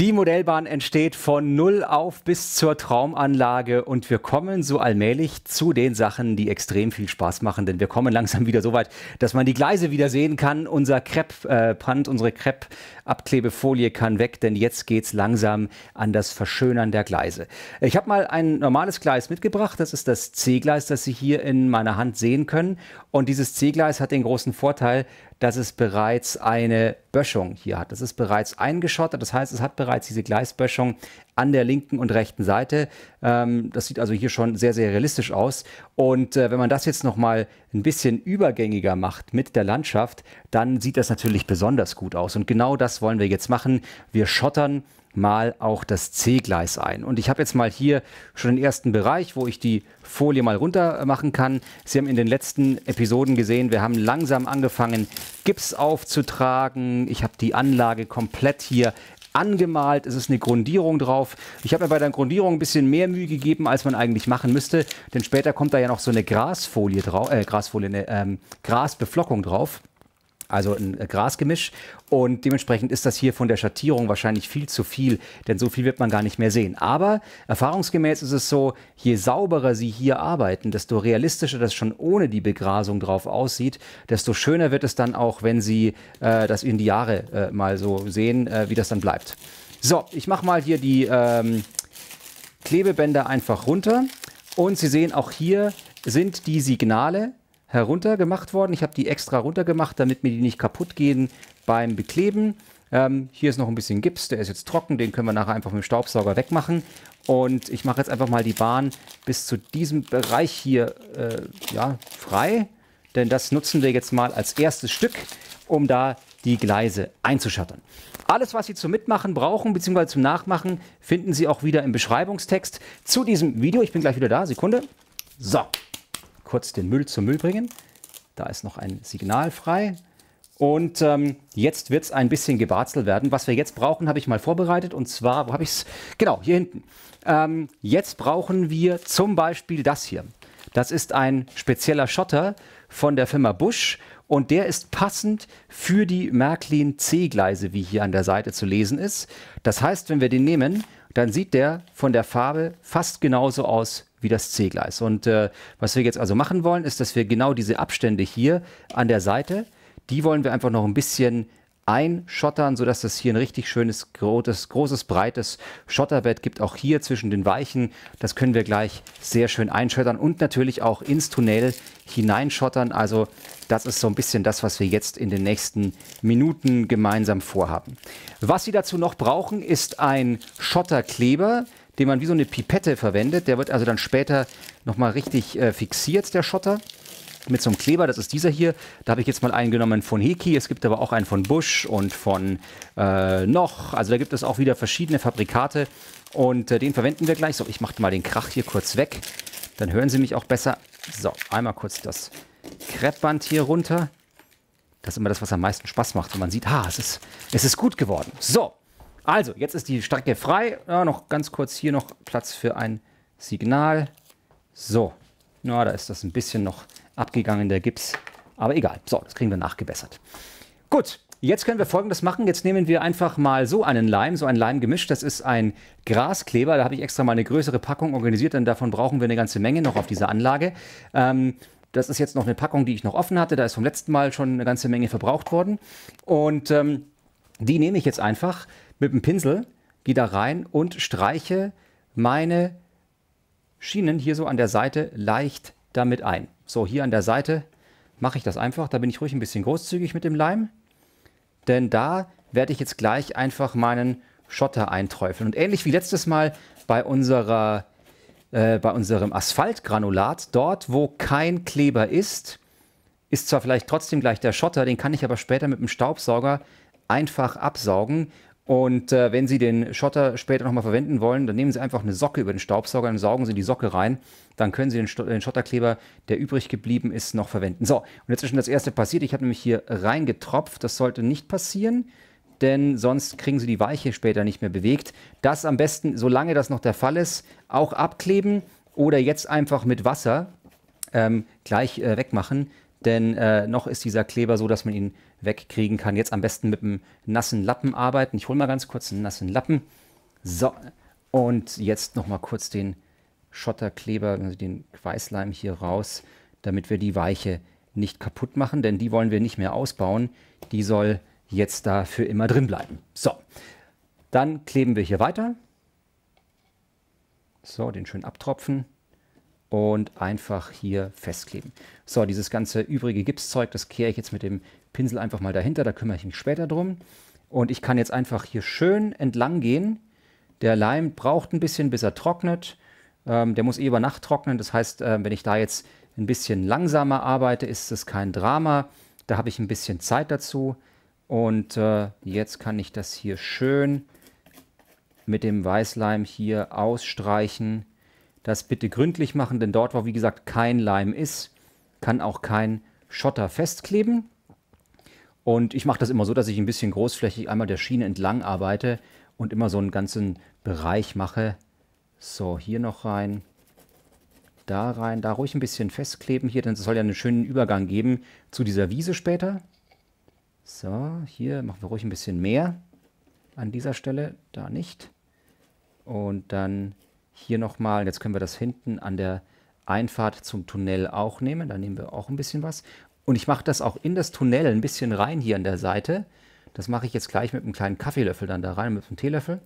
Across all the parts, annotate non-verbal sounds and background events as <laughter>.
Die Modellbahn entsteht von Null auf bis zur Traumanlage und wir kommen so allmählich zu den Sachen, die extrem viel Spaß machen, denn wir kommen langsam wieder so weit, dass man die Gleise wieder sehen kann. Unser Krepp-Pant, äh, unsere Krepp-Abklebefolie kann weg, denn jetzt geht es langsam an das Verschönern der Gleise. Ich habe mal ein normales Gleis mitgebracht, das ist das C-Gleis, das Sie hier in meiner Hand sehen können und dieses C-Gleis hat den großen Vorteil, dass es bereits eine Böschung hier hat. Das ist bereits eingeschottet, das heißt, es hat bereits diese Gleisböschung an der linken und rechten Seite. Ähm, das sieht also hier schon sehr, sehr realistisch aus. Und äh, wenn man das jetzt nochmal ein bisschen übergängiger macht mit der Landschaft, dann sieht das natürlich besonders gut aus. Und genau das wollen wir jetzt machen. Wir schottern mal auch das C-Gleis ein. Und ich habe jetzt mal hier schon den ersten Bereich, wo ich die Folie mal runter machen kann. Sie haben in den letzten Episoden gesehen, wir haben langsam angefangen, Gips aufzutragen. Ich habe die Anlage komplett hier angemalt, es ist eine Grundierung drauf. Ich habe mir bei der Grundierung ein bisschen mehr Mühe gegeben, als man eigentlich machen müsste, denn später kommt da ja noch so eine Grasfolie drauf, äh, Grasfolie, eine ähm, Grasbeflockung drauf also ein äh, Grasgemisch. Und dementsprechend ist das hier von der Schattierung wahrscheinlich viel zu viel, denn so viel wird man gar nicht mehr sehen. Aber erfahrungsgemäß ist es so, je sauberer Sie hier arbeiten, desto realistischer das schon ohne die Begrasung drauf aussieht, desto schöner wird es dann auch, wenn Sie äh, das in die Jahre äh, mal so sehen, äh, wie das dann bleibt. So, ich mache mal hier die ähm, Klebebänder einfach runter. Und Sie sehen auch hier sind die Signale heruntergemacht worden. Ich habe die extra runtergemacht, damit mir die nicht kaputt gehen beim Bekleben. Ähm, hier ist noch ein bisschen Gips, der ist jetzt trocken, den können wir nachher einfach mit dem Staubsauger wegmachen. Und ich mache jetzt einfach mal die Bahn bis zu diesem Bereich hier äh, ja, frei, denn das nutzen wir jetzt mal als erstes Stück, um da die Gleise einzuschattern. Alles, was Sie zum Mitmachen brauchen bzw. zum Nachmachen, finden Sie auch wieder im Beschreibungstext zu diesem Video. Ich bin gleich wieder da, Sekunde. So, kurz den Müll zum Müll bringen. Da ist noch ein Signal frei. Und ähm, jetzt wird es ein bisschen gebarzelt werden. Was wir jetzt brauchen, habe ich mal vorbereitet. Und zwar, wo habe ich es? Genau, hier hinten. Ähm, jetzt brauchen wir zum Beispiel das hier. Das ist ein spezieller Schotter von der Firma Busch und der ist passend für die Märklin C-Gleise, wie hier an der Seite zu lesen ist. Das heißt, wenn wir den nehmen, dann sieht der von der Farbe fast genauso aus wie das C-Gleis. Und äh, was wir jetzt also machen wollen, ist, dass wir genau diese Abstände hier an der Seite, die wollen wir einfach noch ein bisschen einschottern, sodass das hier ein richtig schönes, großes, großes, breites Schotterbett gibt, auch hier zwischen den Weichen. Das können wir gleich sehr schön einschottern und natürlich auch ins Tunnel hineinschottern. Also das ist so ein bisschen das, was wir jetzt in den nächsten Minuten gemeinsam vorhaben. Was Sie dazu noch brauchen, ist ein Schotterkleber den man wie so eine Pipette verwendet. Der wird also dann später nochmal richtig äh, fixiert, der Schotter mit so einem Kleber, das ist dieser hier. Da habe ich jetzt mal einen genommen von Heki. Es gibt aber auch einen von Busch und von äh, Noch. Also da gibt es auch wieder verschiedene Fabrikate. Und äh, den verwenden wir gleich. So, ich mache mal den Krach hier kurz weg. Dann hören Sie mich auch besser. So, einmal kurz das Kreppband hier runter. Das ist immer das, was am meisten Spaß macht. Und man sieht, ah, es ist, es ist gut geworden. So, also, jetzt ist die Strecke frei. Ja, noch ganz kurz hier noch Platz für ein Signal. So, na, ja, da ist das ein bisschen noch abgegangen, der Gips. Aber egal. So, das kriegen wir nachgebessert. Gut, Jetzt können wir folgendes machen. Jetzt nehmen wir einfach mal so einen Leim, so einen Leim gemischt. Das ist ein Graskleber. Da habe ich extra mal eine größere Packung organisiert, denn davon brauchen wir eine ganze Menge noch auf dieser Anlage. Ähm, das ist jetzt noch eine Packung, die ich noch offen hatte. Da ist vom letzten Mal schon eine ganze Menge verbraucht worden. Und ähm, die nehme ich jetzt einfach mit dem Pinsel, gehe da rein und streiche meine Schienen hier so an der Seite leicht damit ein. So, hier an der Seite mache ich das einfach. Da bin ich ruhig ein bisschen großzügig mit dem Leim. Denn da werde ich jetzt gleich einfach meinen Schotter einträufeln. Und ähnlich wie letztes Mal bei unserer äh, bei unserem Asphaltgranulat, dort wo kein Kleber ist, ist zwar vielleicht trotzdem gleich der Schotter, den kann ich aber später mit dem Staubsauger einfach absaugen. Und äh, wenn Sie den Schotter später nochmal verwenden wollen, dann nehmen Sie einfach eine Socke über den Staubsauger und saugen Sie die Socke rein. Dann können Sie den, Sto den Schotterkleber, der übrig geblieben ist, noch verwenden. So, und jetzt ist schon das erste passiert. Ich habe nämlich hier reingetropft. Das sollte nicht passieren denn sonst kriegen sie die Weiche später nicht mehr bewegt. Das am besten, solange das noch der Fall ist, auch abkleben oder jetzt einfach mit Wasser ähm, gleich äh, wegmachen denn äh, noch ist dieser Kleber so, dass man ihn wegkriegen kann. Jetzt am besten mit einem nassen Lappen arbeiten. Ich hole mal ganz kurz einen nassen Lappen. So, und jetzt nochmal kurz den Schotterkleber, also den Weißleim hier raus, damit wir die Weiche nicht kaputt machen, denn die wollen wir nicht mehr ausbauen. Die soll jetzt da für immer drin bleiben. So, dann kleben wir hier weiter. So, den schön abtropfen und einfach hier festkleben. So, dieses ganze übrige Gipszeug, das kehre ich jetzt mit dem Pinsel einfach mal dahinter, da kümmere ich mich später drum. Und ich kann jetzt einfach hier schön entlang gehen. Der Leim braucht ein bisschen, bis er trocknet. Ähm, der muss eh über Nacht trocknen, das heißt, äh, wenn ich da jetzt ein bisschen langsamer arbeite, ist das kein Drama. Da habe ich ein bisschen Zeit dazu. Und äh, jetzt kann ich das hier schön mit dem Weißleim hier ausstreichen das bitte gründlich machen, denn dort, wo wie gesagt kein Leim ist, kann auch kein Schotter festkleben. Und ich mache das immer so, dass ich ein bisschen großflächig einmal der Schiene entlang arbeite und immer so einen ganzen Bereich mache. So, hier noch rein, da rein, da ruhig ein bisschen festkleben hier, denn es soll ja einen schönen Übergang geben zu dieser Wiese später. So, hier machen wir ruhig ein bisschen mehr an dieser Stelle, da nicht. Und dann hier nochmal, jetzt können wir das hinten an der Einfahrt zum Tunnel auch nehmen. Da nehmen wir auch ein bisschen was. Und ich mache das auch in das Tunnel ein bisschen rein hier an der Seite. Das mache ich jetzt gleich mit einem kleinen Kaffeelöffel dann da rein, mit einem Teelöffel,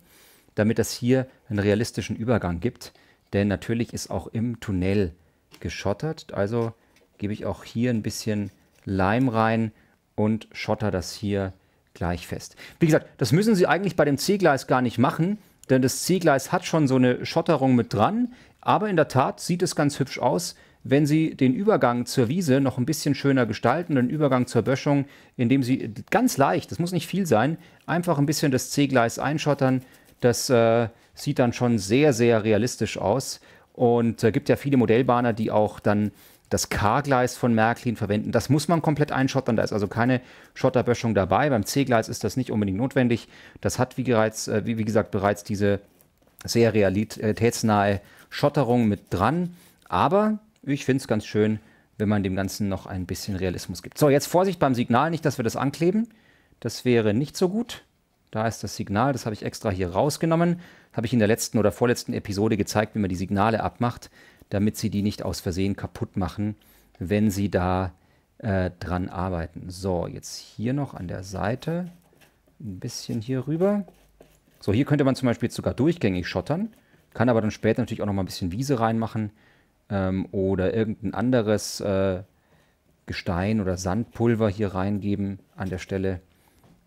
damit das hier einen realistischen Übergang gibt. Denn natürlich ist auch im Tunnel geschottert. Also gebe ich auch hier ein bisschen Leim rein und schotter das hier gleich fest. Wie gesagt, das müssen Sie eigentlich bei dem C-Gleis gar nicht machen denn das Ziehgleis hat schon so eine Schotterung mit dran, aber in der Tat sieht es ganz hübsch aus, wenn Sie den Übergang zur Wiese noch ein bisschen schöner gestalten, den Übergang zur Böschung, indem Sie ganz leicht, das muss nicht viel sein, einfach ein bisschen das C-Gleis einschottern. Das äh, sieht dann schon sehr, sehr realistisch aus und äh, gibt ja viele Modellbahner, die auch dann das K-Gleis von Märklin verwenden. Das muss man komplett einschottern. Da ist also keine Schotterböschung dabei. Beim C-Gleis ist das nicht unbedingt notwendig. Das hat, wie, bereits, äh, wie, wie gesagt, bereits diese sehr realitätsnahe Schotterung mit dran. Aber ich finde es ganz schön, wenn man dem Ganzen noch ein bisschen Realismus gibt. So, jetzt Vorsicht beim Signal, nicht, dass wir das ankleben. Das wäre nicht so gut. Da ist das Signal, das habe ich extra hier rausgenommen. Habe ich in der letzten oder vorletzten Episode gezeigt, wie man die Signale abmacht damit sie die nicht aus Versehen kaputt machen, wenn sie da äh, dran arbeiten. So, jetzt hier noch an der Seite, ein bisschen hier rüber. So, hier könnte man zum Beispiel jetzt sogar durchgängig schottern, kann aber dann später natürlich auch noch mal ein bisschen Wiese reinmachen ähm, oder irgendein anderes äh, Gestein oder Sandpulver hier reingeben an der Stelle.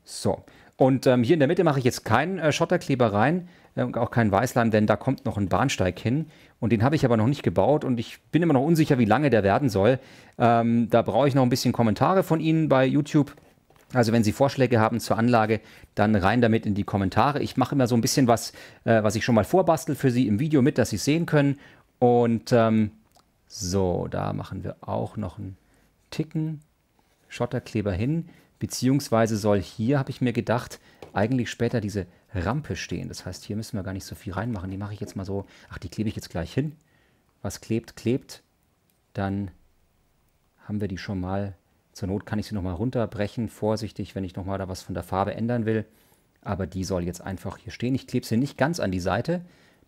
So, und ähm, hier in der Mitte mache ich jetzt keinen äh, Schotterkleber rein, äh, auch keinen Weißleim, denn da kommt noch ein Bahnsteig hin. Und den habe ich aber noch nicht gebaut und ich bin immer noch unsicher, wie lange der werden soll. Ähm, da brauche ich noch ein bisschen Kommentare von Ihnen bei YouTube. Also wenn Sie Vorschläge haben zur Anlage, dann rein damit in die Kommentare. Ich mache immer so ein bisschen was, äh, was ich schon mal vorbastel für Sie im Video mit, dass Sie es sehen können. Und ähm, so, da machen wir auch noch einen Ticken Schotterkleber hin. Beziehungsweise soll hier, habe ich mir gedacht, eigentlich später diese Rampe stehen. Das heißt, hier müssen wir gar nicht so viel reinmachen. Die mache ich jetzt mal so. Ach, die klebe ich jetzt gleich hin. Was klebt, klebt. Dann haben wir die schon mal. Zur Not kann ich sie nochmal runterbrechen. Vorsichtig, wenn ich nochmal da was von der Farbe ändern will. Aber die soll jetzt einfach hier stehen. Ich klebe sie nicht ganz an die Seite,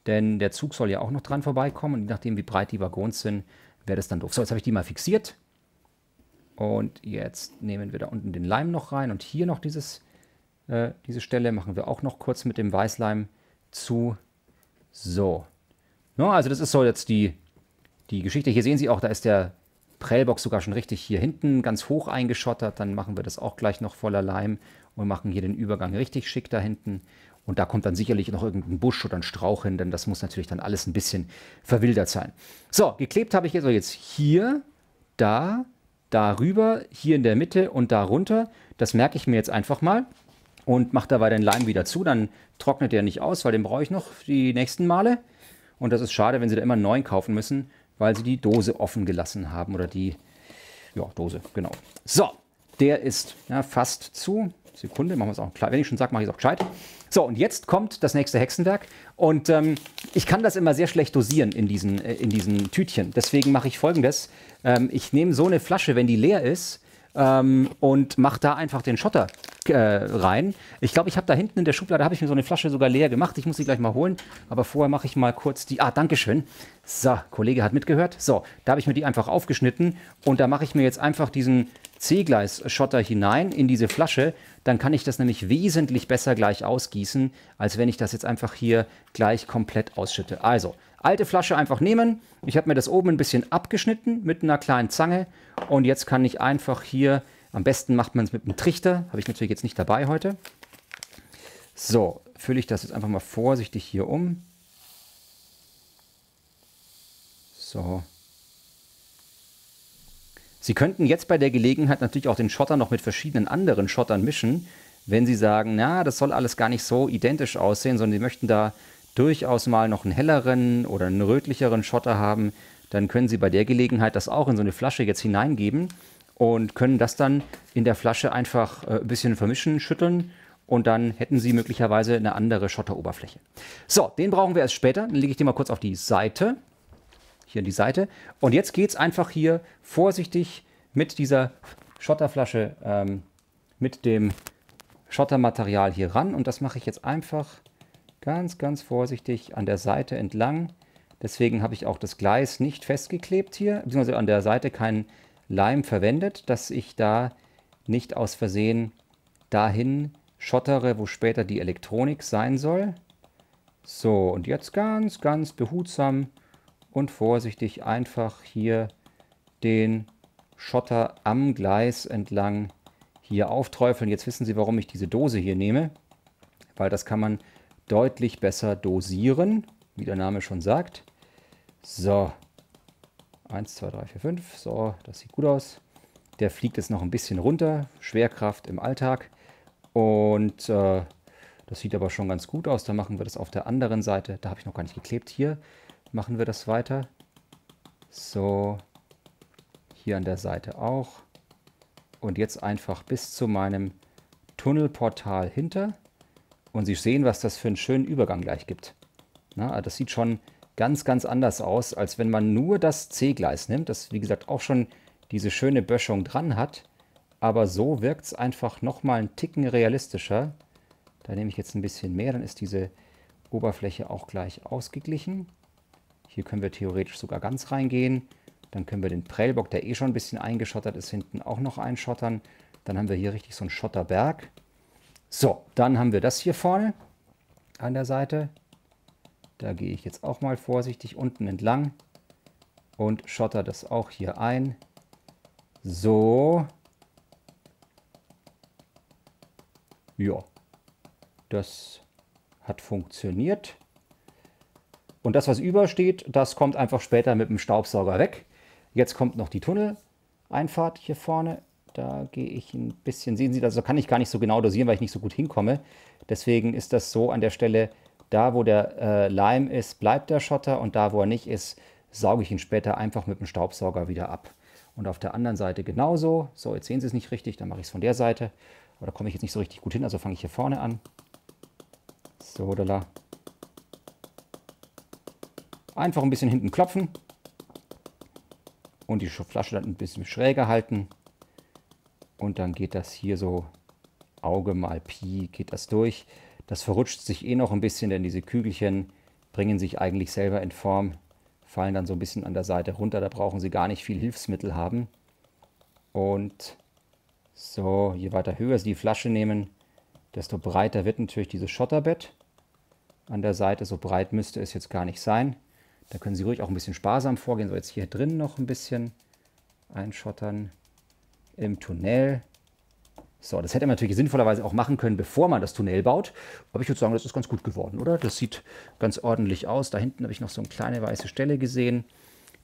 denn der Zug soll ja auch noch dran vorbeikommen. Und je nachdem, wie breit die Waggons sind, wäre das dann doof. So, jetzt habe ich die mal fixiert. Und jetzt nehmen wir da unten den Leim noch rein und hier noch dieses äh, diese Stelle machen wir auch noch kurz mit dem Weißleim zu. So. No, also das ist so jetzt die, die Geschichte. Hier sehen Sie auch, da ist der Prellbox sogar schon richtig hier hinten ganz hoch eingeschottert. Dann machen wir das auch gleich noch voller Leim und machen hier den Übergang richtig schick da hinten. Und da kommt dann sicherlich noch irgendein Busch oder ein Strauch hin, denn das muss natürlich dann alles ein bisschen verwildert sein. So, geklebt habe ich jetzt, also jetzt hier, da, darüber, hier in der Mitte und darunter. Das merke ich mir jetzt einfach mal und mache dabei den Leim wieder zu. Dann trocknet der nicht aus, weil den brauche ich noch die nächsten Male. Und das ist schade, wenn Sie da immer einen neuen kaufen müssen, weil Sie die Dose offen gelassen haben oder die ja, Dose, genau. So, der ist ja, fast zu. Sekunde, machen wir es auch klein. Wenn ich schon sage, mache ich es auch gescheit. So, und jetzt kommt das nächste Hexenwerk. Und ähm, ich kann das immer sehr schlecht dosieren in diesen, äh, in diesen Tütchen. Deswegen mache ich folgendes. Ähm, ich nehme so eine Flasche, wenn die leer ist, ähm, und mache da einfach den Schotter äh, rein. Ich glaube, ich habe da hinten in der Schublade, habe ich mir so eine Flasche sogar leer gemacht. Ich muss sie gleich mal holen. Aber vorher mache ich mal kurz die. Ah, Dankeschön. So, Kollege hat mitgehört. So, da habe ich mir die einfach aufgeschnitten und da mache ich mir jetzt einfach diesen C-Gleis-Schotter hinein in diese Flasche, dann kann ich das nämlich wesentlich besser gleich ausgießen, als wenn ich das jetzt einfach hier gleich komplett ausschütte. Also, alte Flasche einfach nehmen. Ich habe mir das oben ein bisschen abgeschnitten mit einer kleinen Zange und jetzt kann ich einfach hier, am besten macht man es mit einem Trichter, habe ich natürlich jetzt nicht dabei heute. So, fülle ich das jetzt einfach mal vorsichtig hier um. So. Sie könnten jetzt bei der Gelegenheit natürlich auch den Schotter noch mit verschiedenen anderen Schottern mischen, wenn Sie sagen, na, das soll alles gar nicht so identisch aussehen, sondern Sie möchten da durchaus mal noch einen helleren oder einen rötlicheren Schotter haben, dann können Sie bei der Gelegenheit das auch in so eine Flasche jetzt hineingeben und können das dann in der Flasche einfach äh, ein bisschen vermischen, schütteln und dann hätten Sie möglicherweise eine andere Schotteroberfläche. So, den brauchen wir erst später. Dann lege ich den mal kurz auf die Seite. Hier in die Seite. Und jetzt geht es einfach hier vorsichtig mit dieser Schotterflasche, ähm, mit dem Schottermaterial hier ran. Und das mache ich jetzt einfach ganz, ganz vorsichtig an der Seite entlang. Deswegen habe ich auch das Gleis nicht festgeklebt hier, beziehungsweise an der Seite keinen Leim verwendet, dass ich da nicht aus Versehen dahin schottere, wo später die Elektronik sein soll. So, und jetzt ganz, ganz behutsam und vorsichtig einfach hier den Schotter am Gleis entlang hier aufträufeln. Jetzt wissen Sie, warum ich diese Dose hier nehme, weil das kann man deutlich besser dosieren, wie der Name schon sagt. So, 1, 2, 3, 4, 5. So, das sieht gut aus. Der fliegt jetzt noch ein bisschen runter. Schwerkraft im Alltag. Und äh, das sieht aber schon ganz gut aus. Da machen wir das auf der anderen Seite. Da habe ich noch gar nicht geklebt. Hier machen wir das weiter. So, hier an der Seite auch. Und jetzt einfach bis zu meinem Tunnelportal hinter. Und Sie sehen, was das für einen schönen Übergang gleich gibt. Na, also das sieht schon ganz, ganz anders aus, als wenn man nur das C-Gleis nimmt, das wie gesagt auch schon diese schöne Böschung dran hat. Aber so wirkt es einfach nochmal einen Ticken realistischer. Da nehme ich jetzt ein bisschen mehr, dann ist diese Oberfläche auch gleich ausgeglichen. Hier können wir theoretisch sogar ganz reingehen. Dann können wir den Prellbock, der eh schon ein bisschen eingeschottert ist, hinten auch noch einschottern. Dann haben wir hier richtig so einen Schotterberg. So, dann haben wir das hier vorne an der Seite. Da gehe ich jetzt auch mal vorsichtig unten entlang und schotter das auch hier ein. So. Ja, das hat funktioniert. Und das, was übersteht, das kommt einfach später mit dem Staubsauger weg. Jetzt kommt noch die Tunneleinfahrt hier vorne da gehe ich ein bisschen, sehen Sie, da also kann ich gar nicht so genau dosieren, weil ich nicht so gut hinkomme. Deswegen ist das so an der Stelle, da wo der äh, Leim ist, bleibt der Schotter und da wo er nicht ist, sauge ich ihn später einfach mit dem Staubsauger wieder ab. Und auf der anderen Seite genauso. So, jetzt sehen Sie es nicht richtig, dann mache ich es von der Seite. Aber da komme ich jetzt nicht so richtig gut hin, also fange ich hier vorne an. So, da. Einfach ein bisschen hinten klopfen und die Flasche dann ein bisschen schräger halten. Und dann geht das hier so Auge mal Pi, geht das durch. Das verrutscht sich eh noch ein bisschen, denn diese Kügelchen bringen sich eigentlich selber in Form, fallen dann so ein bisschen an der Seite runter. Da brauchen sie gar nicht viel Hilfsmittel haben. Und so, je weiter höher sie die Flasche nehmen, desto breiter wird natürlich dieses Schotterbett. An der Seite, so breit müsste es jetzt gar nicht sein. Da können Sie ruhig auch ein bisschen sparsam vorgehen. So, jetzt hier drin noch ein bisschen einschottern im Tunnel. So, das hätte man natürlich sinnvollerweise auch machen können, bevor man das Tunnel baut. Aber ich würde sagen, das ist ganz gut geworden, oder? Das sieht ganz ordentlich aus. Da hinten habe ich noch so eine kleine weiße Stelle gesehen.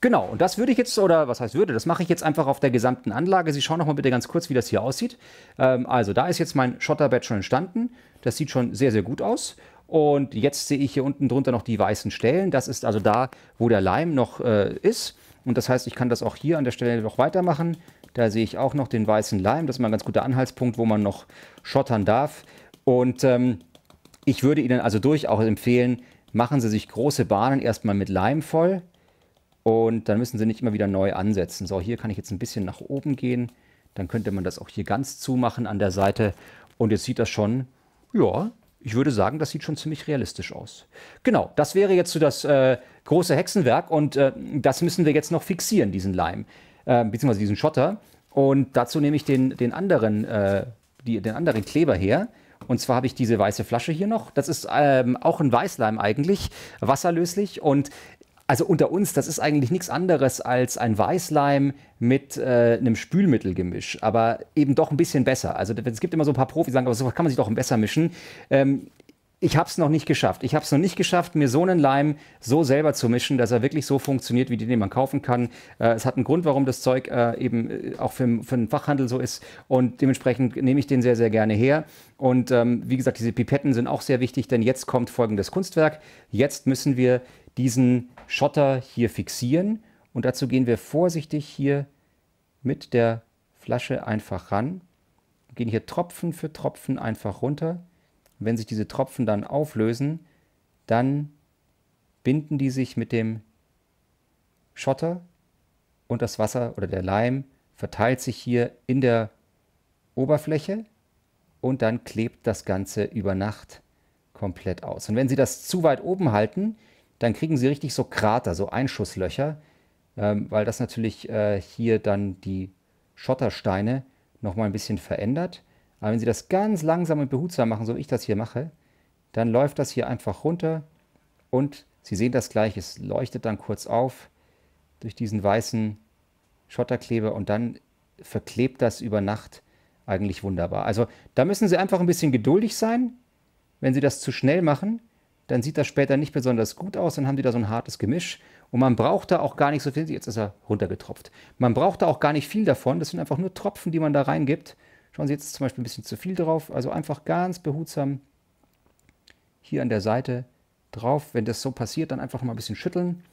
Genau, und das würde ich jetzt, oder was heißt würde, das mache ich jetzt einfach auf der gesamten Anlage. Sie schauen noch mal bitte ganz kurz, wie das hier aussieht. Ähm, also, da ist jetzt mein Schotterbett schon entstanden. Das sieht schon sehr, sehr gut aus. Und jetzt sehe ich hier unten drunter noch die weißen Stellen. Das ist also da, wo der Leim noch äh, ist. Und das heißt, ich kann das auch hier an der Stelle noch weitermachen. Da sehe ich auch noch den weißen Leim. Das ist mal ein ganz guter Anhaltspunkt, wo man noch schottern darf. Und ähm, ich würde Ihnen also durchaus empfehlen, machen Sie sich große Bahnen erstmal mit Leim voll. Und dann müssen Sie nicht immer wieder neu ansetzen. So, hier kann ich jetzt ein bisschen nach oben gehen. Dann könnte man das auch hier ganz zumachen an der Seite. Und jetzt sieht das schon, ja, ich würde sagen, das sieht schon ziemlich realistisch aus. Genau, das wäre jetzt so das äh, große Hexenwerk und äh, das müssen wir jetzt noch fixieren, diesen Leim äh, beziehungsweise diesen Schotter. Und dazu nehme ich den, den, anderen, äh, die, den anderen Kleber her. Und zwar habe ich diese weiße Flasche hier noch. Das ist ähm, auch ein Weißleim eigentlich, wasserlöslich. Und also unter uns, das ist eigentlich nichts anderes als ein Weißleim mit äh, einem Spülmittelgemisch, aber eben doch ein bisschen besser. Also es gibt immer so ein paar Profis, die sagen, aber so kann man sich doch besser mischen. Ähm, ich habe es noch nicht geschafft. Ich habe es noch nicht geschafft, mir so einen Leim so selber zu mischen, dass er wirklich so funktioniert, wie den, den man kaufen kann. Äh, es hat einen Grund, warum das Zeug äh, eben äh, auch für, für den Fachhandel so ist. Und dementsprechend nehme ich den sehr, sehr gerne her. Und ähm, wie gesagt, diese Pipetten sind auch sehr wichtig, denn jetzt kommt folgendes Kunstwerk. Jetzt müssen wir diesen Schotter hier fixieren. Und dazu gehen wir vorsichtig hier mit der Flasche einfach ran. Gehen hier Tropfen für Tropfen einfach runter wenn sich diese Tropfen dann auflösen, dann binden die sich mit dem Schotter und das Wasser oder der Leim verteilt sich hier in der Oberfläche und dann klebt das Ganze über Nacht komplett aus. Und wenn Sie das zu weit oben halten, dann kriegen Sie richtig so Krater, so Einschusslöcher, ähm, weil das natürlich äh, hier dann die Schottersteine nochmal ein bisschen verändert. Aber wenn Sie das ganz langsam und behutsam machen, so wie ich das hier mache, dann läuft das hier einfach runter und Sie sehen das gleich, es leuchtet dann kurz auf durch diesen weißen Schotterkleber und dann verklebt das über Nacht eigentlich wunderbar. Also da müssen Sie einfach ein bisschen geduldig sein. Wenn Sie das zu schnell machen, dann sieht das später nicht besonders gut aus, dann haben Sie da so ein hartes Gemisch und man braucht da auch gar nicht so viel, jetzt ist er runtergetropft, man braucht da auch gar nicht viel davon, das sind einfach nur Tropfen, die man da reingibt Schauen Sie, jetzt zum Beispiel ein bisschen zu viel drauf. Also einfach ganz behutsam hier an der Seite drauf. Wenn das so passiert, dann einfach mal ein bisschen schütteln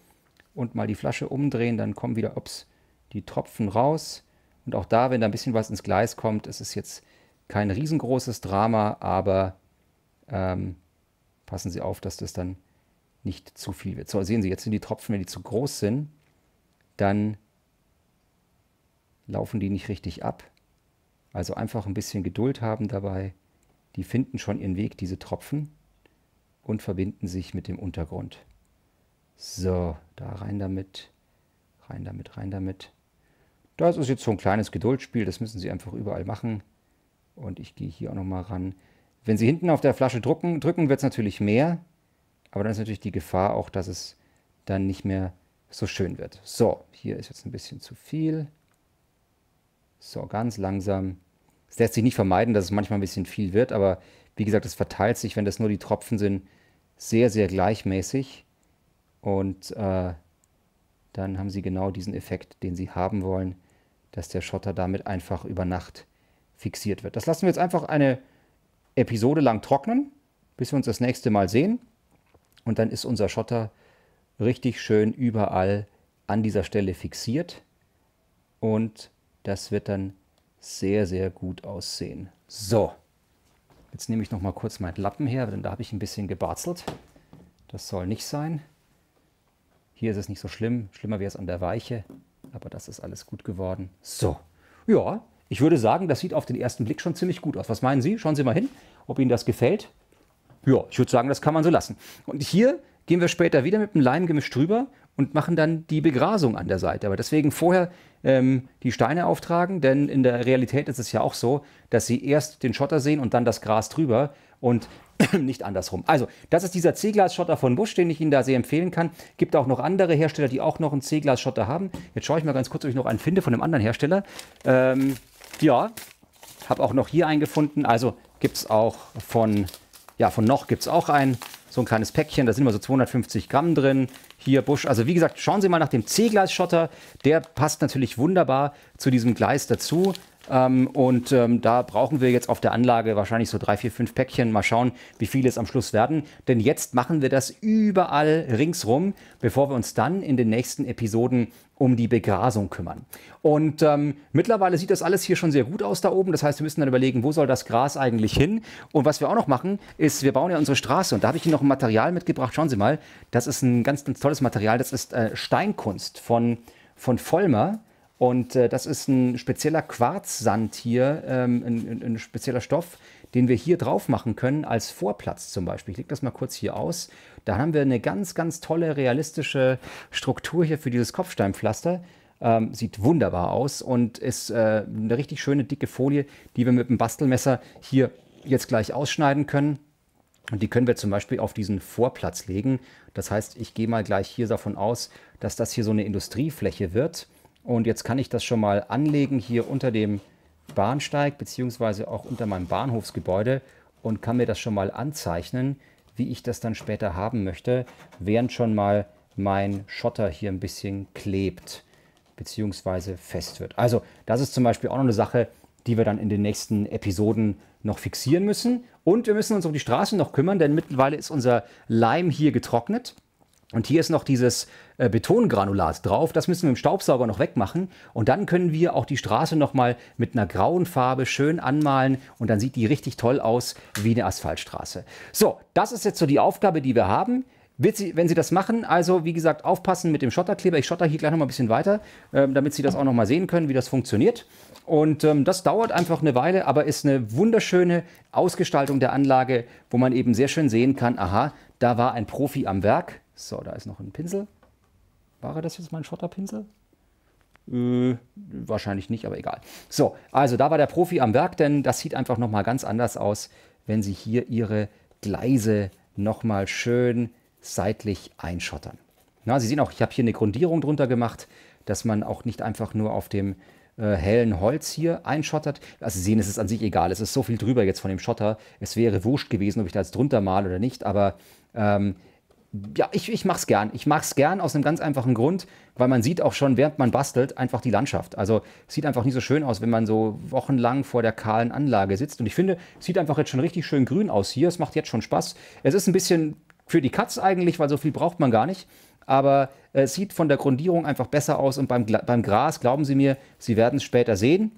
und mal die Flasche umdrehen. Dann kommen wieder, ups, die Tropfen raus. Und auch da, wenn da ein bisschen was ins Gleis kommt, es ist jetzt kein riesengroßes Drama, aber ähm, passen Sie auf, dass das dann nicht zu viel wird. So, sehen Sie, jetzt sind die Tropfen, wenn die zu groß sind, dann laufen die nicht richtig ab. Also einfach ein bisschen Geduld haben dabei. Die finden schon ihren Weg, diese Tropfen, und verbinden sich mit dem Untergrund. So, da rein damit, rein damit, rein damit. Das ist jetzt so ein kleines Geduldsspiel, das müssen Sie einfach überall machen. Und ich gehe hier auch nochmal ran. Wenn Sie hinten auf der Flasche drücken, drücken, wird es natürlich mehr. Aber dann ist natürlich die Gefahr auch, dass es dann nicht mehr so schön wird. So, hier ist jetzt ein bisschen zu viel. So, ganz langsam. Es lässt sich nicht vermeiden, dass es manchmal ein bisschen viel wird, aber wie gesagt, es verteilt sich, wenn das nur die Tropfen sind, sehr, sehr gleichmäßig. Und äh, dann haben sie genau diesen Effekt, den sie haben wollen, dass der Schotter damit einfach über Nacht fixiert wird. Das lassen wir jetzt einfach eine Episode lang trocknen, bis wir uns das nächste Mal sehen. Und dann ist unser Schotter richtig schön überall an dieser Stelle fixiert und das wird dann sehr, sehr gut aussehen. So, jetzt nehme ich noch mal kurz meinen Lappen her, denn da habe ich ein bisschen gebarzelt. Das soll nicht sein. Hier ist es nicht so schlimm. Schlimmer wäre es an der Weiche. Aber das ist alles gut geworden. So, ja, ich würde sagen, das sieht auf den ersten Blick schon ziemlich gut aus. Was meinen Sie? Schauen Sie mal hin, ob Ihnen das gefällt. Ja, ich würde sagen, das kann man so lassen. Und hier gehen wir später wieder mit dem Leimgemisch drüber und machen dann die Begrasung an der Seite. Aber deswegen vorher ähm, die Steine auftragen, denn in der Realität ist es ja auch so, dass sie erst den Schotter sehen und dann das Gras drüber und <clears throat> nicht andersrum. Also, das ist dieser C-Glas-Schotter von Busch, den ich Ihnen da sehr empfehlen kann. Gibt auch noch andere Hersteller, die auch noch einen C-Glas-Schotter haben. Jetzt schaue ich mal ganz kurz, ob ich noch einen finde von einem anderen Hersteller. Ähm, ja, habe auch noch hier einen gefunden. Also gibt es auch von, ja, von noch gibt es auch einen so ein kleines Päckchen, da sind immer so 250 Gramm drin. Hier Busch, also wie gesagt, schauen Sie mal nach dem C-Gleisschotter. Der passt natürlich wunderbar zu diesem Gleis dazu. Ähm, und ähm, da brauchen wir jetzt auf der Anlage wahrscheinlich so drei, vier, fünf Päckchen. Mal schauen, wie viele es am Schluss werden. Denn jetzt machen wir das überall ringsrum, bevor wir uns dann in den nächsten Episoden um die Begrasung kümmern. Und ähm, mittlerweile sieht das alles hier schon sehr gut aus da oben. Das heißt, wir müssen dann überlegen, wo soll das Gras eigentlich hin? Und was wir auch noch machen, ist, wir bauen ja unsere Straße. Und da habe ich Ihnen noch ein Material mitgebracht. Schauen Sie mal, das ist ein ganz, ganz tolles Material. Das ist äh, Steinkunst von, von Vollmer. Und äh, das ist ein spezieller Quarzsand hier, ähm, ein, ein, ein spezieller Stoff, den wir hier drauf machen können als Vorplatz zum Beispiel. Ich lege das mal kurz hier aus. Da haben wir eine ganz, ganz tolle realistische Struktur hier für dieses Kopfsteinpflaster. Ähm, sieht wunderbar aus und ist äh, eine richtig schöne dicke Folie, die wir mit dem Bastelmesser hier jetzt gleich ausschneiden können. Und die können wir zum Beispiel auf diesen Vorplatz legen. Das heißt, ich gehe mal gleich hier davon aus, dass das hier so eine Industriefläche wird. Und jetzt kann ich das schon mal anlegen hier unter dem Bahnsteig beziehungsweise auch unter meinem Bahnhofsgebäude und kann mir das schon mal anzeichnen, wie ich das dann später haben möchte, während schon mal mein Schotter hier ein bisschen klebt beziehungsweise fest wird. Also das ist zum Beispiel auch noch eine Sache, die wir dann in den nächsten Episoden noch fixieren müssen. Und wir müssen uns um die Straßen noch kümmern, denn mittlerweile ist unser Leim hier getrocknet. Und hier ist noch dieses äh, Betongranulat drauf. Das müssen wir im Staubsauger noch wegmachen. Und dann können wir auch die Straße nochmal mit einer grauen Farbe schön anmalen. Und dann sieht die richtig toll aus wie eine Asphaltstraße. So, das ist jetzt so die Aufgabe, die wir haben. Sie, wenn Sie das machen, also wie gesagt, aufpassen mit dem Schotterkleber. Ich schotter hier gleich nochmal ein bisschen weiter, äh, damit Sie das auch nochmal sehen können, wie das funktioniert. Und ähm, das dauert einfach eine Weile, aber ist eine wunderschöne Ausgestaltung der Anlage, wo man eben sehr schön sehen kann, aha, da war ein Profi am Werk so, da ist noch ein Pinsel. War das jetzt mein Schotterpinsel? Äh, wahrscheinlich nicht, aber egal. So, also da war der Profi am Werk, denn das sieht einfach nochmal ganz anders aus, wenn Sie hier Ihre Gleise nochmal schön seitlich einschottern. Na, Sie sehen auch, ich habe hier eine Grundierung drunter gemacht, dass man auch nicht einfach nur auf dem äh, hellen Holz hier einschottert. Also Sie sehen, es ist an sich egal. Es ist so viel drüber jetzt von dem Schotter. Es wäre wurscht gewesen, ob ich da jetzt drunter male oder nicht, aber ähm, ja, ich, ich mache es gern. Ich mache es gern aus einem ganz einfachen Grund, weil man sieht auch schon, während man bastelt, einfach die Landschaft. Also es sieht einfach nicht so schön aus, wenn man so wochenlang vor der kahlen Anlage sitzt. Und ich finde, es sieht einfach jetzt schon richtig schön grün aus hier. Es macht jetzt schon Spaß. Es ist ein bisschen für die Katz eigentlich, weil so viel braucht man gar nicht. Aber es sieht von der Grundierung einfach besser aus. Und beim, beim Gras, glauben Sie mir, Sie werden es später sehen,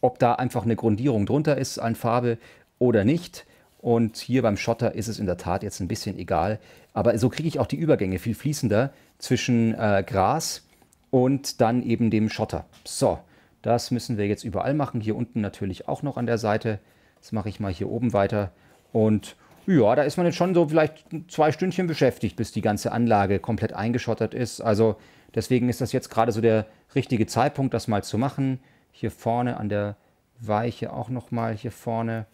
ob da einfach eine Grundierung drunter ist an Farbe oder nicht. Und hier beim Schotter ist es in der Tat jetzt ein bisschen egal. Aber so kriege ich auch die Übergänge viel fließender zwischen äh, Gras und dann eben dem Schotter. So, das müssen wir jetzt überall machen. Hier unten natürlich auch noch an der Seite. Das mache ich mal hier oben weiter. Und ja, da ist man jetzt schon so vielleicht zwei Stündchen beschäftigt, bis die ganze Anlage komplett eingeschottert ist. Also deswegen ist das jetzt gerade so der richtige Zeitpunkt, das mal zu machen. Hier vorne an der Weiche auch nochmal hier vorne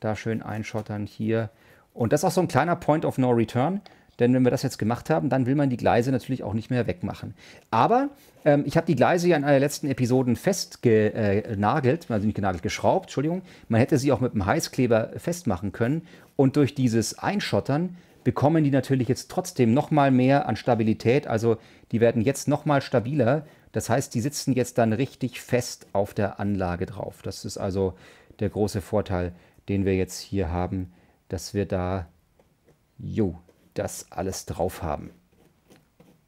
da schön einschottern hier. Und das ist auch so ein kleiner Point of No Return. Denn wenn wir das jetzt gemacht haben, dann will man die Gleise natürlich auch nicht mehr wegmachen. Aber ähm, ich habe die Gleise ja in einer letzten Episoden festgenagelt, äh, also nicht genagelt, geschraubt, Entschuldigung. Man hätte sie auch mit einem Heißkleber festmachen können. Und durch dieses Einschottern bekommen die natürlich jetzt trotzdem nochmal mehr an Stabilität. Also die werden jetzt nochmal stabiler. Das heißt, die sitzen jetzt dann richtig fest auf der Anlage drauf. Das ist also der große Vorteil den wir jetzt hier haben, dass wir da, jo, das alles drauf haben.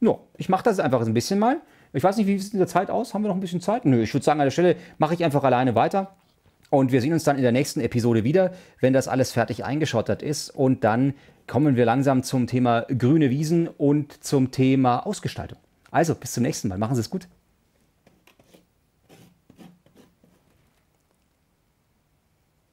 No, ich mache das einfach ein bisschen mal. Ich weiß nicht, wie sieht es in der Zeit aus? Haben wir noch ein bisschen Zeit? Nö, ich würde sagen, an der Stelle mache ich einfach alleine weiter. Und wir sehen uns dann in der nächsten Episode wieder, wenn das alles fertig eingeschottert ist. Und dann kommen wir langsam zum Thema grüne Wiesen und zum Thema Ausgestaltung. Also, bis zum nächsten Mal. Machen Sie es gut.